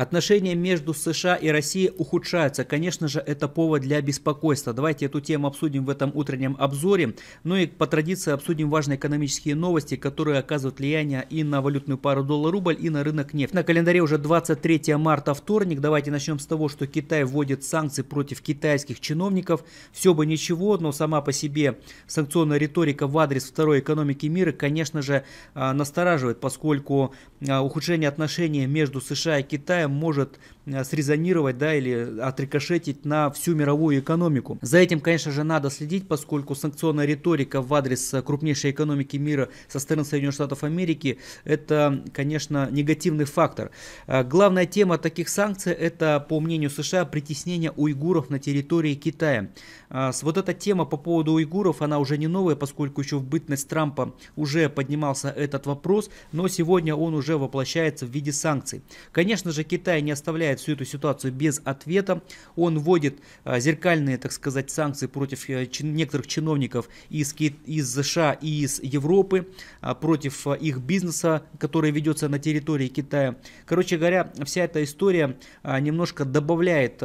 Отношения между США и Россией ухудшаются. Конечно же, это повод для беспокойства. Давайте эту тему обсудим в этом утреннем обзоре. Ну и по традиции обсудим важные экономические новости, которые оказывают влияние и на валютную пару доллар-рубль, и на рынок нефти. На календаре уже 23 марта, вторник. Давайте начнем с того, что Китай вводит санкции против китайских чиновников. Все бы ничего, но сама по себе санкционная риторика в адрес второй экономики мира, конечно же, а, настораживает, поскольку а, ухудшение отношений между США и Китаем может э, срезонировать, да, или отрикошетить на всю мировую экономику. За этим, конечно же, надо следить, поскольку санкционная риторика в адрес э, крупнейшей экономики мира со стороны Соединенных Штатов Америки – это, конечно, негативный фактор. Э, главная тема таких санкций – это, по мнению США, притеснение уйгуров на территории Китая. Вот эта тема по поводу уйгуров, она уже не новая, поскольку еще в бытность Трампа уже поднимался этот вопрос, но сегодня он уже воплощается в виде санкций. Конечно же, Китай Китай не оставляет всю эту ситуацию без ответа. Он вводит а, зеркальные, так сказать, санкции против э, некоторых чиновников из, из США и из Европы, а, против а, их бизнеса, который ведется на территории Китая. Короче говоря, вся эта история немножко добавляет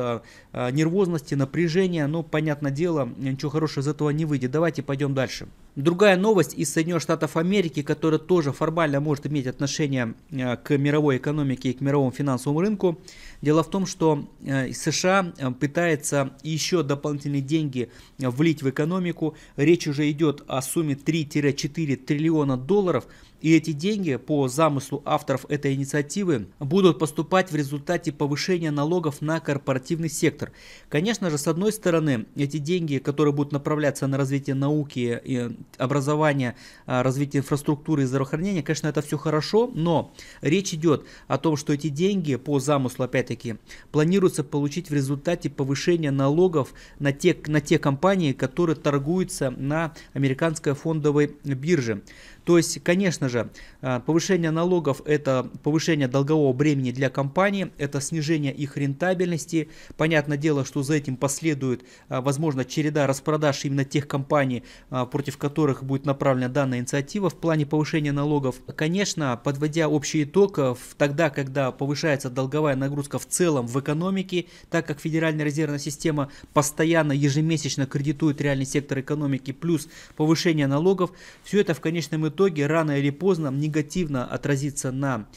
нервозности, напряжения, но, ну, понятное дело, ничего хорошего из этого не выйдет. Давайте пойдем дальше. Другая новость из Соединенных Штатов Америки, которая тоже формально может иметь отношение э, к мировой экономике и к мировому финансовому рынку. Дело в том, что э, США э, пытается еще дополнительные деньги влить в экономику. Речь уже идет о сумме 3-4 триллиона долларов – и эти деньги, по замыслу авторов этой инициативы, будут поступать в результате повышения налогов на корпоративный сектор. Конечно же, с одной стороны, эти деньги, которые будут направляться на развитие науки, и э, образования, а, развитие инфраструктуры и здравоохранения, конечно, это все хорошо, но речь идет о том, что эти деньги, по замыслу опять-таки, планируется получить в результате повышения налогов на те, на те компании, которые торгуются на американской фондовой бирже. То есть, конечно же, э, повышение налогов – это повышение долгового бремени для компании, это снижение их рентабельности. Понятное дело, что за этим последует, э, возможно, череда распродаж именно тех компаний, э, против которых будет направлена данная инициатива в плане повышения налогов. Конечно, подводя общий итог, тогда, когда повышается долговая нагрузка в целом в экономике, так как Федеральная резервная система постоянно, ежемесячно кредитует реальный сектор экономики, плюс повышение налогов, все это в конечном итоге итоге рано или поздно негативно отразится на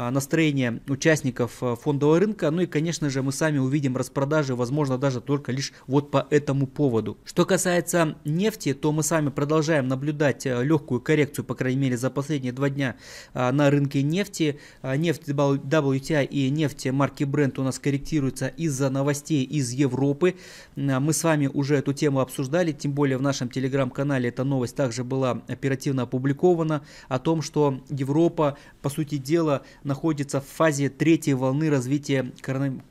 а, настроение участников э, фондового рынка. Ну и, конечно же, мы сами увидим распродажи, возможно, даже только лишь вот по этому поводу. Что касается нефти, то мы сами продолжаем наблюдать э, легкую коррекцию, по крайней мере, за последние два дня а, на рынке нефти. А, нефть WTI и нефть марки Brent у нас корректируется из-за новостей из Европы. Мы с вами уже эту тему обсуждали, тем более в нашем телеграм-канале эта новость также была оперативно опубликована о том, что Европа, по сути дела, находится в фазе третьей волны развития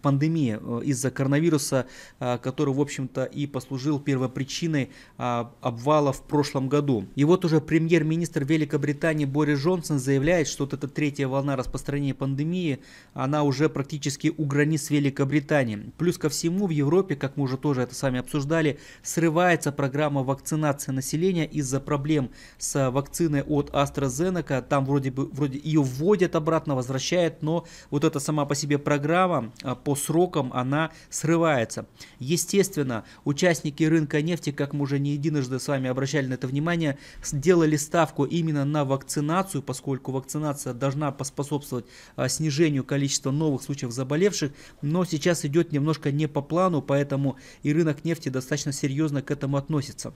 пандемии э, из-за коронавируса, э, который, в общем-то, и послужил первопричиной э, обвала в прошлом году. И вот уже премьер-министр Великобритании Борис Джонсон заявляет, что вот эта третья волна распространения пандемии, она уже практически у границ Великобритании. Плюс ко всему в Европе, как мы уже тоже это с вами обсуждали, срывается программа вакцинации населения из-за проблем с вакциной от AstraZeneca. Там вроде бы вроде ее вводят обратно возвращает, но вот эта сама по себе программа а, по срокам, она срывается. Естественно, участники рынка нефти, как мы уже не единожды с вами обращали на это внимание, сделали ставку именно на вакцинацию, поскольку вакцинация должна поспособствовать а, снижению количества новых случаев заболевших, но сейчас идет немножко не по плану, поэтому и рынок нефти достаточно серьезно к этому относится.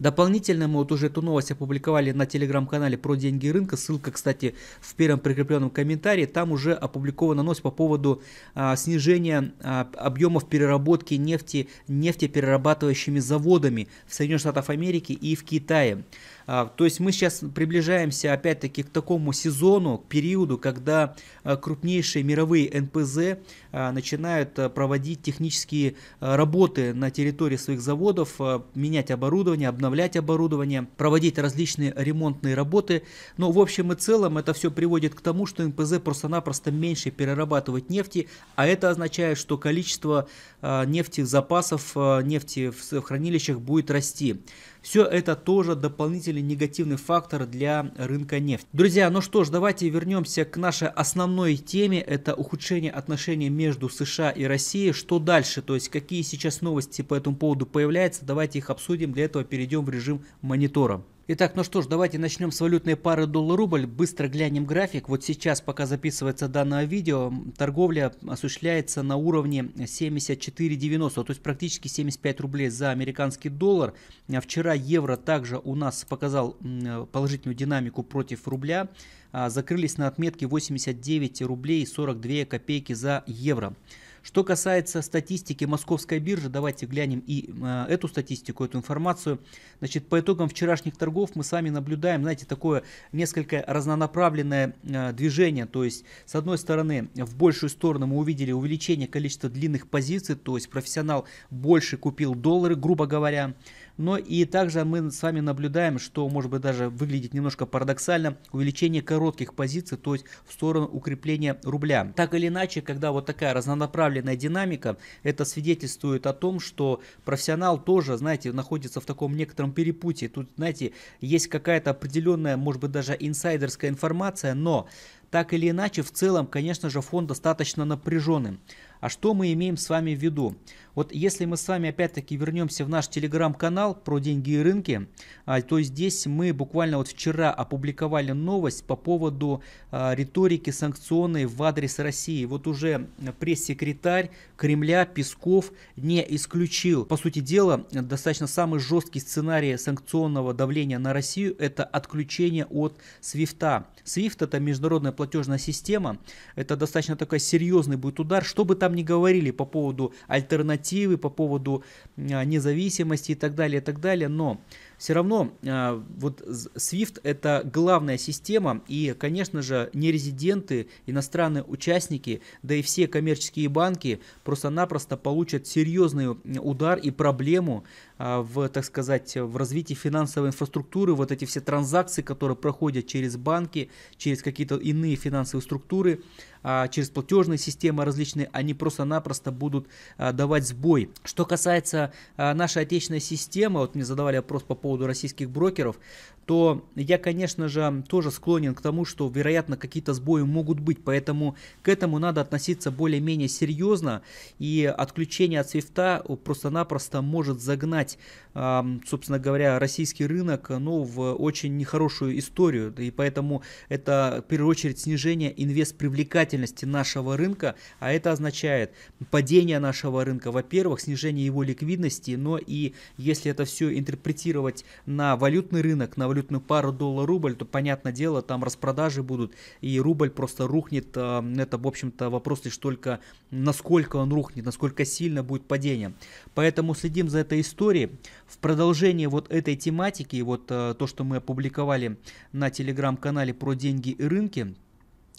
Дополнительно мы вот уже эту новость опубликовали на телеграм-канале про деньги рынка. Ссылка, кстати, в первом прикрепленном комментарии. Там уже опубликована новость по поводу а, снижения а, объемов переработки нефти нефтеперерабатывающими заводами в Соединенных Штатах Америки и в Китае. А, то есть мы сейчас приближаемся опять-таки к такому сезону, к периоду, когда а, крупнейшие мировые НПЗ а, начинают а, проводить технические а, работы на территории своих заводов, а, менять оборудование, обновлять обновлять оборудование, проводить различные ремонтные работы. Но в общем и целом это все приводит к тому, что МПЗ просто-напросто меньше перерабатывает нефти, а это означает, что количество а, нефтезапасов, а, нефти в хранилищах будет расти. Все это тоже дополнительный негативный фактор для рынка нефти. Друзья, ну что ж, давайте вернемся к нашей основной теме. Это ухудшение отношений между США и Россией. Что дальше? То есть какие сейчас новости по этому поводу появляются? Давайте их обсудим. Для этого перейдем в режим монитора. Итак, ну что ж, давайте начнем с валютной пары доллар-рубль. Быстро глянем график. Вот сейчас, пока записывается данное видео, торговля осуществляется на уровне 74.90, то есть практически 75 рублей за американский доллар. А вчера евро также у нас показал положительную динамику против рубля. А закрылись на отметке 89 рублей 42 копейки за евро. Что касается статистики московской биржи, давайте глянем и э, эту статистику, эту информацию. Значит, по итогам вчерашних торгов мы с вами наблюдаем, знаете, такое несколько разнонаправленное э, движение. То есть, с одной стороны, в большую сторону мы увидели увеличение количества длинных позиций, то есть профессионал больше купил доллары, грубо говоря но и также мы с вами наблюдаем, что может быть даже выглядит немножко парадоксально, увеличение коротких позиций, то есть в сторону укрепления рубля. Так или иначе, когда вот такая разнонаправленная динамика, это свидетельствует о том, что профессионал тоже, знаете, находится в таком некотором перепутье. Тут, знаете, есть какая-то определенная, может быть даже инсайдерская информация, но так или иначе, в целом, конечно же, фон достаточно напряженный. А что мы имеем с вами в виду? Вот если мы с вами опять-таки вернемся в наш телеграм-канал про деньги и рынки, а, то здесь мы буквально вот вчера опубликовали новость по поводу а, риторики санкционной в адрес России. Вот уже пресс-секретарь Кремля Песков не исключил. По сути дела, достаточно самый жесткий сценарий санкционного давления на Россию – это отключение от свифта. Свифт это международная платежная система. Это достаточно такой серьезный будет удар. Что бы там ни говорили по поводу альтернативы, по поводу а, независимости и так далее, и так далее. Но все равно а, вот SWIFT это главная система, и, конечно же, не резиденты, иностранные участники, да и все коммерческие банки просто-напросто получат серьезный удар и проблему а, в, так сказать, в развитии финансовой инфраструктуры, вот эти все транзакции, которые проходят через банки, через какие-то иные финансовые структуры, а, через платежные системы различные, они просто-напросто будут а, давать сбой. Что касается а, нашей отечественной системы, вот мне задавали вопрос по поводу российских брокеров, то я, конечно же, тоже склонен к тому, что, вероятно, какие-то сбои могут быть. Поэтому к этому надо относиться более-менее серьезно. И отключение от свифта просто-напросто может загнать, собственно говоря, российский рынок ну, в очень нехорошую историю. И поэтому это, в первую очередь, снижение инвест-привлекательности нашего рынка. А это означает падение нашего рынка, во-первых, снижение его ликвидности, но и если это все интерпретировать на валютный рынок, на валютную пару доллар-рубль, то, понятное дело, там распродажи будут, и рубль просто рухнет. Э, это, в общем-то, вопрос лишь только, насколько он рухнет, насколько сильно будет падение. Поэтому следим за этой историей. В продолжение вот этой тематики, вот э, то, что мы опубликовали на телеграм-канале про деньги и рынки,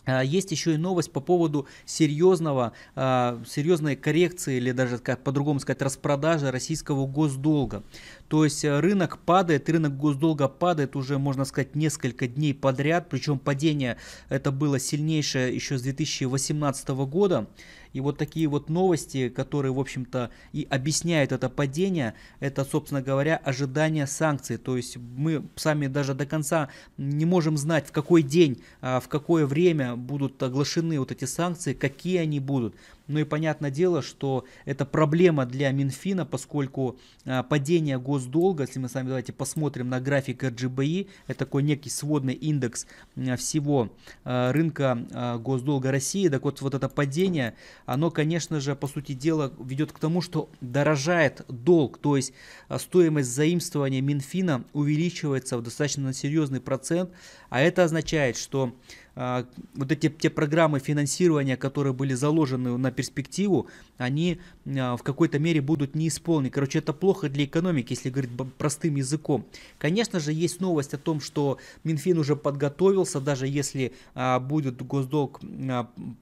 а, есть еще и новость по поводу серьезного, а, серьезной коррекции или даже как по-другому сказать распродажи российского госдолга. То есть э, рынок падает, рынок госдолга падает уже, можно сказать, несколько дней подряд. Причем падение это было сильнейшее еще с 2018 года. И вот такие вот новости, которые, в общем-то, и объясняют это падение, это, собственно говоря, ожидание санкций. То есть мы сами даже до конца не можем знать, в какой день, а, в какое время будут оглашены вот эти санкции, какие они будут. Ну и понятное дело, что это проблема для Минфина, поскольку а, падение госдолга, если мы с вами давайте посмотрим на график RGBI, e, это такой некий сводный индекс а, всего а, рынка госдолга России, так вот вот это падение, оно, конечно же, по сути дела ведет к тому, что дорожает долг, то есть стоимость заимствования Минфина увеличивается в достаточно серьезный процент, а это означает, что а, вот эти те программы финансирования, которые были заложены на перспективу, они а, в какой-то мере будут не исполнены. Короче, это плохо для экономики, если говорить простым языком. Конечно же, есть новость о том, что Минфин уже подготовился, даже если а, будет госдолг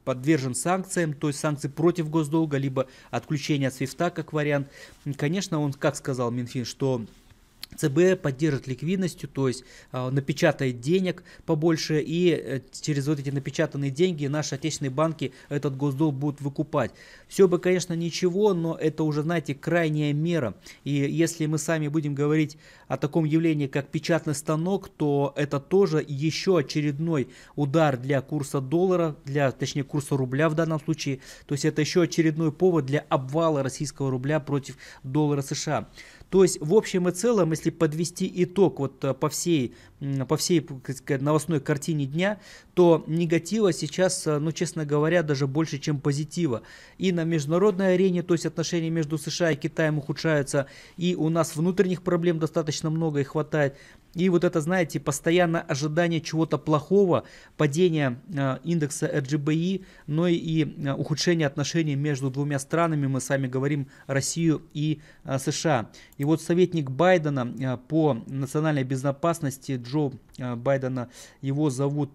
подвержен санкциям, то есть санкции против госдолга, либо отключение от свифта как вариант. Конечно, он, как сказал Минфин, что ЦБ поддержит ликвидностью, то есть э, напечатает денег побольше, и э, через вот эти напечатанные деньги наши отечественные банки этот госдолг будут выкупать. Все бы, конечно, ничего, но это уже, знаете, крайняя мера. И если мы сами будем говорить о таком явлении, как печатный станок, то это тоже еще очередной удар для курса доллара, для, точнее, курса рубля в данном случае. То есть это еще очередной повод для обвала российского рубля против доллара США. То есть в общем и целом, если подвести итог вот э, по всей, по всей сказать, новостной картине дня, то негатива сейчас, э, ну честно говоря, даже больше, чем позитива. И на международной арене, то есть отношения между США и Китаем ухудшаются, и у нас внутренних проблем достаточно много и хватает. И вот это, знаете, постоянное ожидание чего-то плохого, падение э, индекса RGBI, но и э, ухудшение отношений между двумя странами, мы с вами говорим, Россию и э, США. И вот советник Байдена по национальной безопасности Джо Байдена, его зовут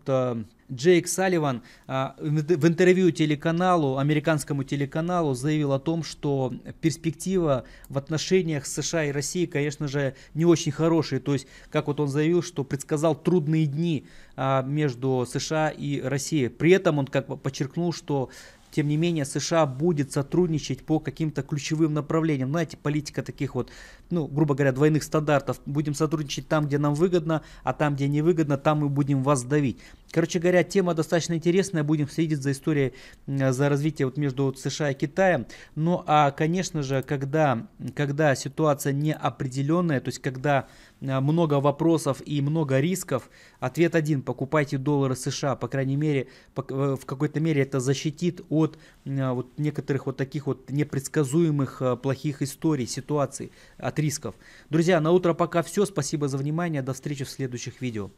Джейк Салливан а, в интервью телеканалу, американскому телеканалу заявил о том, что перспектива в отношениях США и России, конечно же, не очень хорошая. То есть, как вот он заявил, что предсказал трудные дни а, между США и Россией. При этом он как бы подчеркнул, что тем не менее, США будет сотрудничать по каким-то ключевым направлениям. Знаете, политика таких вот, ну, грубо говоря, двойных стандартов. Будем сотрудничать там, где нам выгодно, а там, где невыгодно, там мы будем вас давить. Короче говоря, тема достаточно интересная. Будем следить за историей, за развитием вот между вот США и Китаем. Ну а, конечно же, когда, когда ситуация неопределенная, то есть когда а, много вопросов и много рисков, ответ один – покупайте доллары США. По крайней мере, э, в какой-то мере это защитит от а, вот некоторых вот таких вот непредсказуемых а, плохих историй, ситуаций, от рисков. Друзья, на утро пока все. Спасибо за внимание. До встречи в следующих видео.